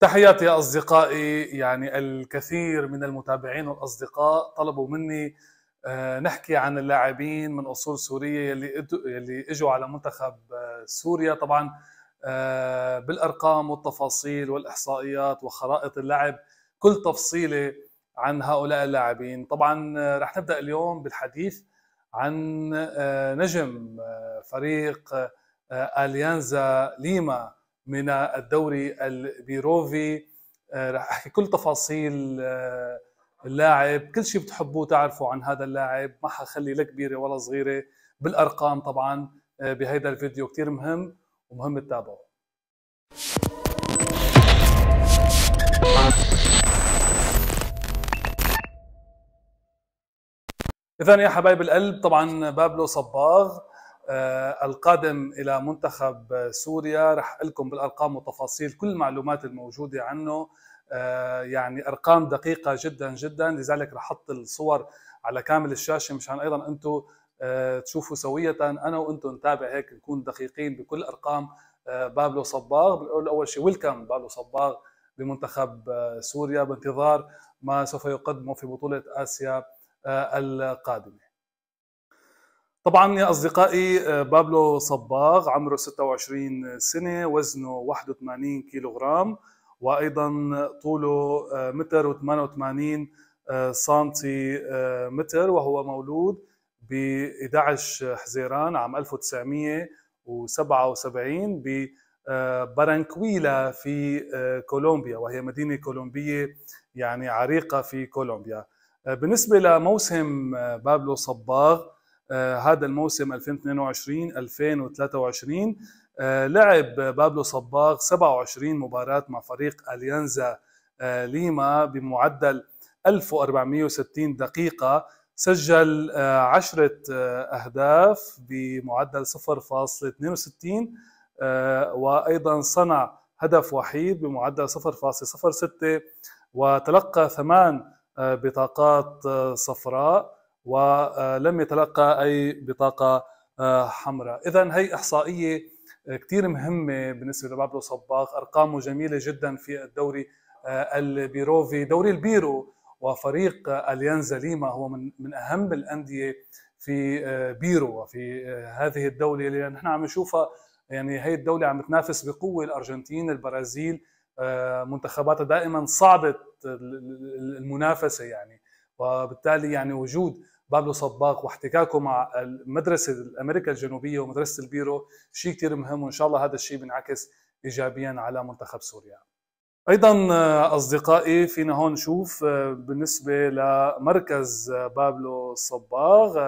تحياتي يا أصدقائي يعني الكثير من المتابعين والأصدقاء طلبوا مني آه، نحكي عن اللاعبين من أصول سورية يلي, يلي إجوا على منتخب آه، سوريا طبعا آه، بالأرقام والتفاصيل والإحصائيات وخرائط اللعب كل تفصيلة عن هؤلاء اللاعبين طبعا رح نبدأ اليوم بالحديث عن نجم فريق أليانزا ليما من الدوري البيروفي آه، رح احكي كل تفاصيل آه، اللاعب كل شيء بتحبوه تعرفوا عن هذا اللاعب ما حخلي لا كبيره ولا صغيره بالارقام طبعا آه، بهيدا الفيديو كثير مهم ومهم تتابعوه اذا يا حبايب القلب طبعا بابلو صباغ آه، القادم الى منتخب سوريا رح لكم بالارقام وتفاصيل كل المعلومات الموجوده عنه آه، يعني ارقام دقيقه جدا جدا لذلك رح احط الصور على كامل الشاشه مشان ايضا انتم آه، تشوفوا سويه انا وانتم نتابع هيك نكون دقيقين بكل ارقام بابلو صباغ بنقول اول شيء ويلكم بابلو صباغ بمنتخب سوريا بانتظار ما سوف يقدمه في بطوله اسيا القادمه طبعا يا اصدقائي آه، بابلو صباغ عمره 26 سنه وزنه 81 كيلوغرام وايضا طوله آه، متر و88 آه، سنتي متر وهو مولود ب 11 حزيران عام 1977 ببرانكويلا في كولومبيا وهي مدينه كولومبيه يعني عريقه في كولومبيا بالنسبه لموسم بابلو صباغ آه، هذا الموسم 2022 2023 آه، لعب بابلو صباغ 27 مباراة مع فريق أليانزا آه، ليما بمعدل 1460 دقيقة سجل 10 أهداف بمعدل 0.62 وأيضا صنع هدف وحيد بمعدل 0.06 وتلقى ثمان بطاقات صفراء ولم يتلقى اي بطاقه آه، حمراء اذا هي احصائيه آه، كثير مهمه بالنسبه لبابلو صباغ ارقامه جميله جدا في الدوري آه، البيروفي دوري البيرو وفريق اليانزا ليما هو من من اهم الانديه في بيرو وفي هذه الدوله اللي نحن عم نشوفها يعني هي الدوله عم تنافس بقوه الارجنتين البرازيل منتخباتها دائما صعبه المنافسه يعني وبالتالي يعني وجود بابلو صباغ واحتكاكه مع المدرسه الامريكا الجنوبيه ومدرسه البيرو شيء كثير مهم وان شاء الله هذا الشيء بينعكس ايجابيا على منتخب سوريا. ايضا آه، اصدقائي فينا هون نشوف آه، بالنسبه لمركز آه، بابلو صباغ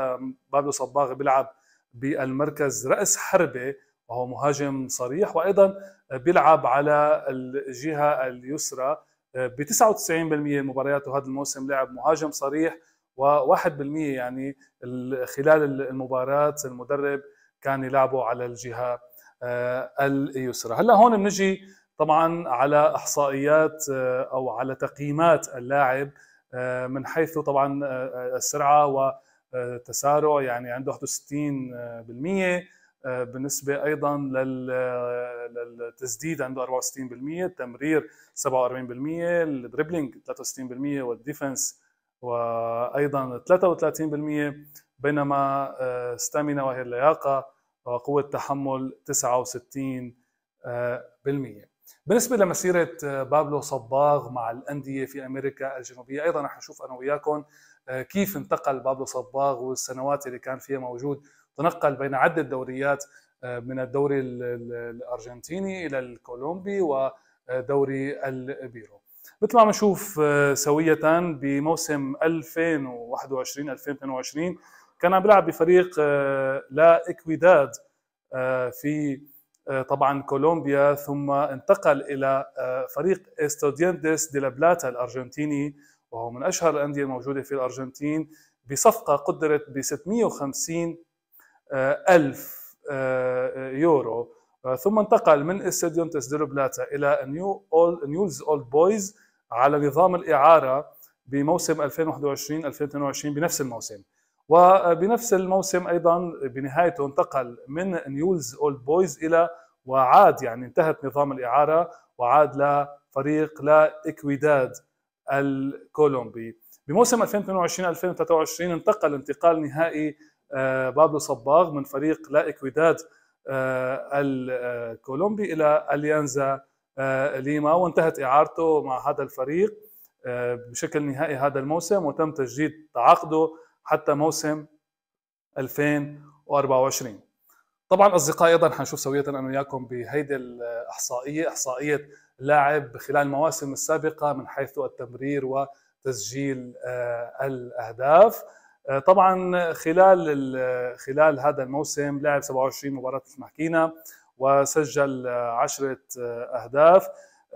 بابلو صباغ بيلعب بالمركز راس حربه وهو مهاجم صريح وايضا بيلعب على الجهه اليسرى ب 99% من مبارياته هذا الموسم لعب مهاجم صريح و1% يعني خلال المباراه المدرب كان يلعبه على الجهه آه، اليسرى هلا هون بنجي طبعا على احصائيات آه، او على تقييمات اللاعب آه، من حيث طبعا السرعه وتسارع يعني عنده 61% بالنسبه ايضا للتسديد عنده 64% التمرير 47% الدربلينج 63% والديفنس وايضا 33% بينما آه، ستامينا وهي اللياقه وقوه تحمل 69% آه، بالنسبه لمسيره آه، بابلو صباغ مع الانديه في امريكا الجنوبيه ايضا رح نشوف انا وياكم كيف انتقل بابلو صباغ والسنوات اللي كان فيها موجود تنقل بين عده دوريات من الدوري الارجنتيني الى الكولومبي ودوري البيرو مثل ما عم نشوف آه، سوية بموسم 2021 2022 كان عم بيلعب بفريق آه، لا اكويداد آه، في طبعا كولومبيا ثم انتقل الى فريق استوديانتس دي بلاتا الارجنتيني وهو من اشهر الانديه الموجوده في الارجنتين بصفقه قدرت ب 650 الف يورو ثم انتقل من استوديانتس دي بلاتا الى نيو اول نيولز اولد بويز على نظام الإعارة بموسم 2021-2022 بنفس الموسم وبنفس الموسم أيضا بنهايته انتقل من نيولز أولد بويز إلى وعاد يعني انتهت نظام الإعارة وعاد لفريق لا إكويداد الكولومبي بموسم 2022-2023 انتقل انتقال نهائي آه، بابلو صباغ من فريق لا إكويداد آه، الكولومبي إلى أليانزا آه، ليما وانتهت اعارته مع هذا الفريق آه، بشكل نهائي هذا الموسم وتم تجديد تعاقده حتى موسم 2024 طبعا اصدقائي ايضا حنشوف سويه انا وياكم بهيدي الاحصائيه احصائيه لاعب خلال المواسم السابقه من حيث التمرير وتسجيل آه، الاهداف طبعا خلال خلال هذا الموسم لعب 27 مباراه مثل ما حكينا وسجل عشرة أهداف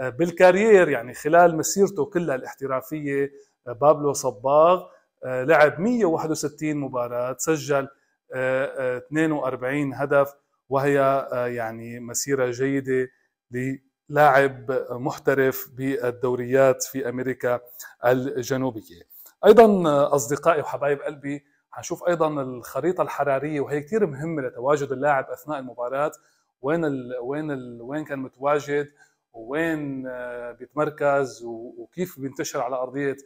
آه، بالكارير يعني خلال مسيرته كلها الاحترافية آه، بابلو صباغ آه، لعب 161 مباراة سجل 42 هدف وهي يعني مسيرة جيدة للاعب محترف بالدوريات في أمريكا الجنوبية أيضا أصدقائي وحبايب قلبي هنشوف أيضا الخريطة الحرارية وهي كثير مهمة لتواجد اللاعب أثناء المباراة وين ال وين ال وين كان متواجد وين آه، بيتمركز وكيف بينتشر على ارضيه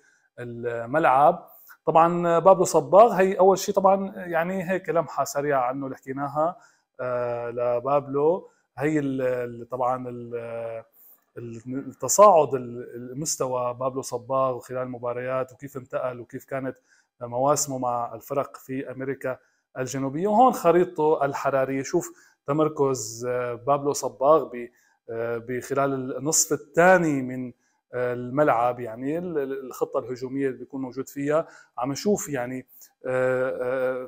الملعب طبعا آه، بابلو صباغ هي اول شيء طبعا يعني هيك لمحه سريعه عنه اللي حكيناها آه، لبابلو هي طبعا ال التصاعد المستوى بابلو صباغ خلال المباريات وكيف انتقل وكيف كانت مواسمه مع الفرق في امريكا الجنوبيه وهون خريطته الحراريه شوف تمركز آه، بابلو صباغ آه، بخلال النصف الثاني من آه، الملعب يعني الخطه الهجوميه اللي بيكون موجود فيها عم نشوف يعني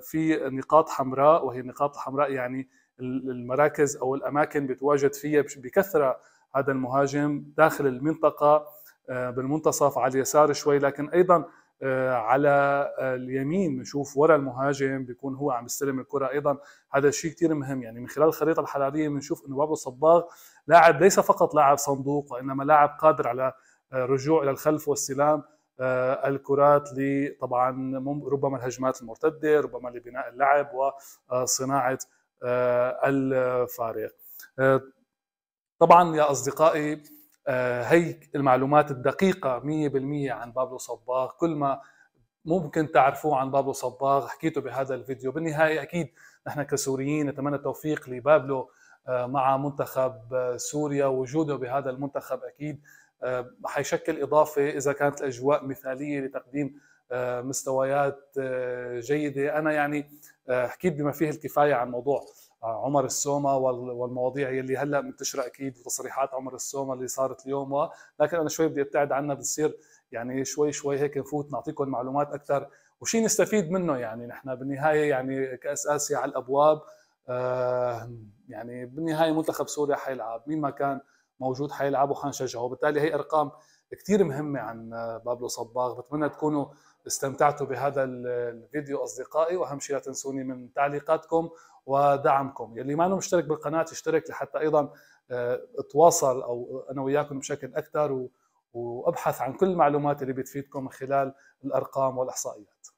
في نقاط حمراء وهي النقاط الحمراء يعني المراكز او الاماكن بيتواجد فيها بكثره هذا المهاجم داخل المنطقه بالمنتصف على اليسار شوي لكن ايضا آه، على آه، اليمين بنشوف ورا المهاجم بيكون هو عم يستلم الكره ايضا هذا الشيء كثير مهم يعني من خلال الخريطه الحراريه بنشوف انه بابو صباغ لاعب ليس فقط لاعب صندوق وانما لاعب قادر على الرجوع آه، الى الخلف واستلام الكرات لطبعا ربما الهجمات المرتده ربما لبناء اللعب وصناعه الفارق طبعا يا اصدقائي آه، هي المعلومات الدقيقة 100% عن بابلو صباغ كل ما ممكن تعرفوه عن بابلو صباغ حكيته بهذا الفيديو بالنهاية أكيد نحن كسوريين نتمنى التوفيق لبابلو آه، مع منتخب آه، سوريا وجوده بهذا المنتخب أكيد حيشكل إضافة إذا كانت الأجواء مثالية لتقديم مستويات جيدة أنا يعني حكيت بما فيه الكفاية عن موضوع عمر السومة والمواضيع يلي هلا منتشره اكيد وتصريحات عمر السومة اللي صارت اليوم لكن انا شوي بدي ابتعد عنها بتصير يعني شوي شوي هيك نفوت نعطيكم معلومات اكثر وشي نستفيد منه يعني نحن بالنهايه يعني كاس اسيا على الابواب آه يعني بالنهايه منتخب سوريا حيلعب مين ما كان موجود حيلعب وحنشجعه وبالتالي هي ارقام كثير مهمه عن بابلو صباغ بتمنى تكونوا استمتعتوا بهذا الفيديو أصدقائي وأهم شيء لا تنسوني من تعليقاتكم ودعمكم يلي ما مشترك بالقناة يشترك لحتى أيضا آه، اتواصل أو أنا وياكم بشكل أكثر وأبحث عن كل المعلومات اللي بتفيدكم من خلال الأرقام والإحصائيات